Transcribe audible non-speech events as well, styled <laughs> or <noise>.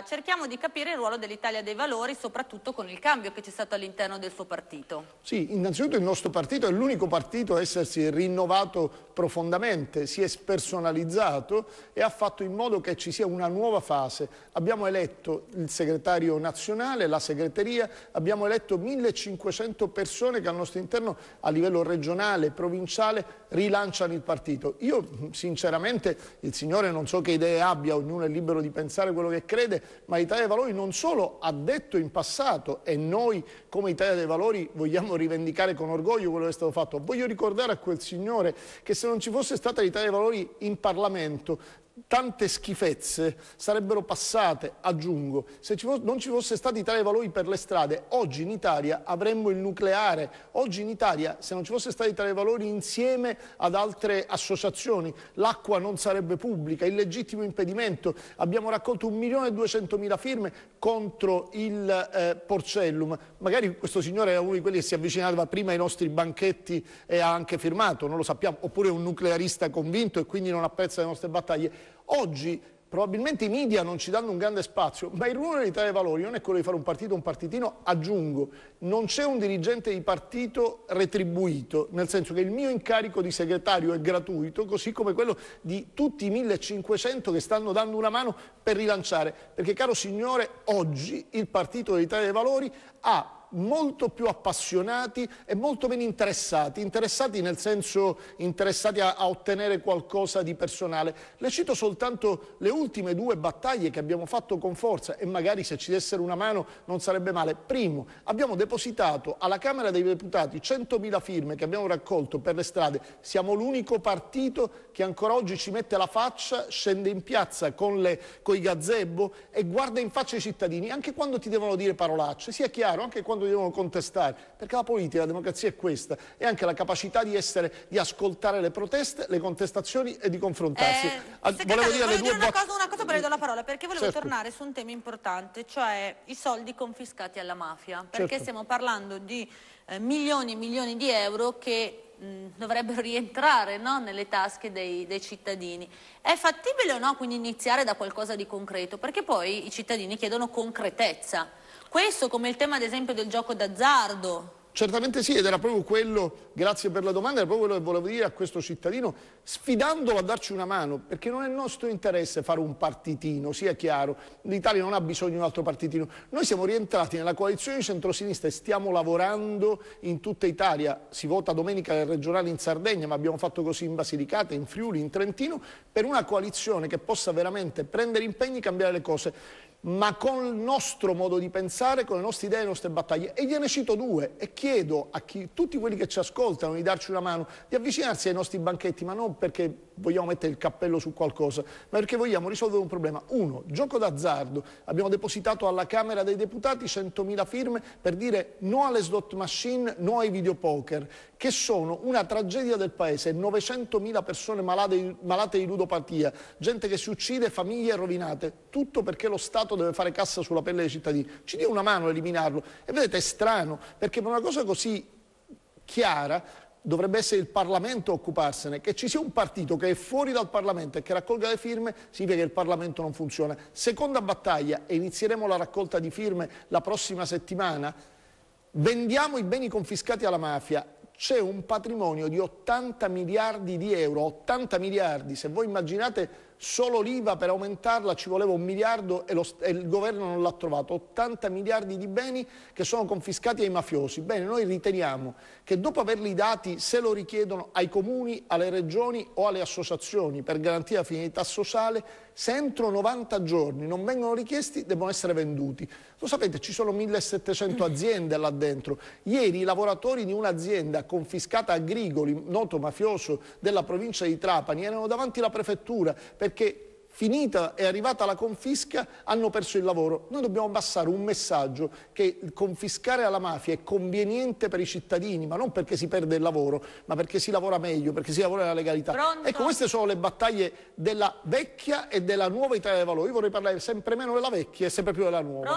Ah, cerchiamo di capire il ruolo dell'Italia dei Valori, soprattutto con il cambio che c'è stato all'interno del suo partito. Sì, innanzitutto il nostro partito è l'unico partito a essersi rinnovato profondamente, si è spersonalizzato e ha fatto in modo che ci sia una nuova fase. Abbiamo eletto il segretario nazionale, la segreteria, abbiamo eletto 1500 persone che al nostro interno a livello regionale, provinciale, rilanciano il partito. Io sinceramente, il signore non so che idee abbia, ognuno è libero di pensare quello che crede, ma Italia dei Valori non solo ha detto in passato e noi come Italia dei Valori vogliamo rivendicare con orgoglio quello che è stato fatto. Voglio ricordare a quel signore che se non ci fosse stata l'Italia dei Valori in Parlamento tante schifezze sarebbero passate, aggiungo, se ci non ci fosse stato Italia Valori per le strade, oggi in Italia avremmo il nucleare, oggi in Italia se non ci fosse stato Italia Valori insieme ad altre associazioni, l'acqua non sarebbe pubblica, il legittimo impedimento, abbiamo raccolto 1.200.000 firme contro il eh, Porcellum, magari questo signore era uno di quelli che si avvicinava prima ai nostri banchetti e ha anche firmato, non lo sappiamo, oppure è un nuclearista convinto e quindi non apprezza le nostre battaglie oggi probabilmente i media non ci danno un grande spazio, ma il ruolo dell'Italia dei Valori non è quello di fare un partito un partitino, aggiungo, non c'è un dirigente di partito retribuito, nel senso che il mio incarico di segretario è gratuito, così come quello di tutti i 1500 che stanno dando una mano per rilanciare, perché caro signore, oggi il partito dell'Italia dei Valori ha molto più appassionati e molto meno interessati, interessati nel senso interessati a, a, ottenere qualcosa di personale. Le cito soltanto le ultime due battaglie che abbiamo fatto con forza e magari se ci dessero una mano non sarebbe male. Primo, abbiamo depositato alla Camera dei Deputati 100.000 firme che abbiamo raccolto per le strade. Siamo l'unico partito che ancora oggi ci mette la faccia, scende in piazza con, le, con i gazebo e guarda in faccia i cittadini, anche quando ti devono dire parolacce. Sia chiaro, anche quando quando devono contestare, perché la politica, la democrazia è questa, è anche la capacità di, essere, di ascoltare le proteste, le contestazioni e di confrontarsi. Eh, ah, volevo dire, volevo dire una, cosa, una cosa, prima do la parola, perché volevo certo. tornare su un tema importante, cioè i soldi confiscati alla mafia, perché certo. stiamo parlando di eh, milioni e milioni di euro che dovrebbero <laughs> rientrare no? nelle tasche dei, dei, cittadini. È fattibile o no quindi iniziare da qualcosa di concreto? Perché poi i cittadini chiedono concretezza questo come il tema ad esempio del gioco d'azzardo. Certamente sì, ed era proprio quello, grazie per la domanda, era proprio quello che volevo dire a questo cittadino, sfidandolo a darci una mano, perché non è nostro interesse fare un partitino, sia chiaro, l'Italia non ha bisogno di un altro partitino. Noi siamo rientrati nella coalizione di centrosinistra e stiamo lavorando in tutta Italia, si vota domenica nel regionale in Sardegna, ma abbiamo fatto così in Basilicata, in Friuli, in Trentino, per una coalizione che possa veramente prendere impegni e cambiare le cose ma con il nostro modo di pensare, con le nostre idee, le nostre battaglie. E gliene cito due e chiedo a chi, tutti quelli che ci ascoltano di darci una mano, di avvicinarsi ai nostri banchetti, ma non perché vogliamo mettere il cappello su qualcosa, ma perché vogliamo risolvere un problema. Uno, gioco d'azzardo. Abbiamo depositato alla Camera dei Deputati 100.000 firme per dire no alle slot machine, no ai videopoker, che sono una tragedia del Paese. 900.000 persone malate, malate di ludopatia, gente che si uccide, famiglie rovinate. Tutto perché lo Stato Stato deve fare cassa sulla pelle dei cittadini. Ci dia una mano a eliminarlo. E vedete, è strano, perché per una cosa così chiara dovrebbe essere il Parlamento a occuparsene, che ci sia un partito che è fuori dal Parlamento e che raccolga le firme significa che il Parlamento non funziona. Seconda battaglia, e inizieremo la raccolta di firme la prossima settimana, vendiamo i beni confiscati alla mafia, c'è un patrimonio di 80 miliardi di euro, 80 miliardi, se voi immaginate Solo l'IVA per aumentarla ci voleva un miliardo e, lo, e il governo non l'ha trovato. 80 miliardi di beni che sono confiscati ai mafiosi. Bene, noi riteniamo che dopo averli dati, se lo richiedono ai comuni, alle regioni o alle associazioni per garantire la finalità sociale, se entro 90 giorni non vengono richiesti devono essere venduti. Lo sapete, ci sono 1700 aziende là dentro. Ieri i lavoratori di un'azienda confiscata a Grigoli, noto mafioso della provincia di Trapani, erano davanti alla prefettura per perché finita è arrivata la confisca, hanno perso il lavoro. Noi dobbiamo passare un messaggio che confiscare alla mafia è conveniente per i cittadini, ma non perché si perde il lavoro, ma perché si lavora meglio, perché si lavora nella legalità. Pronto? Ecco, queste sono le battaglie della vecchia e della nuova Italia dei Valori. Io vorrei parlare sempre meno della vecchia e sempre più della nuova. Pronto?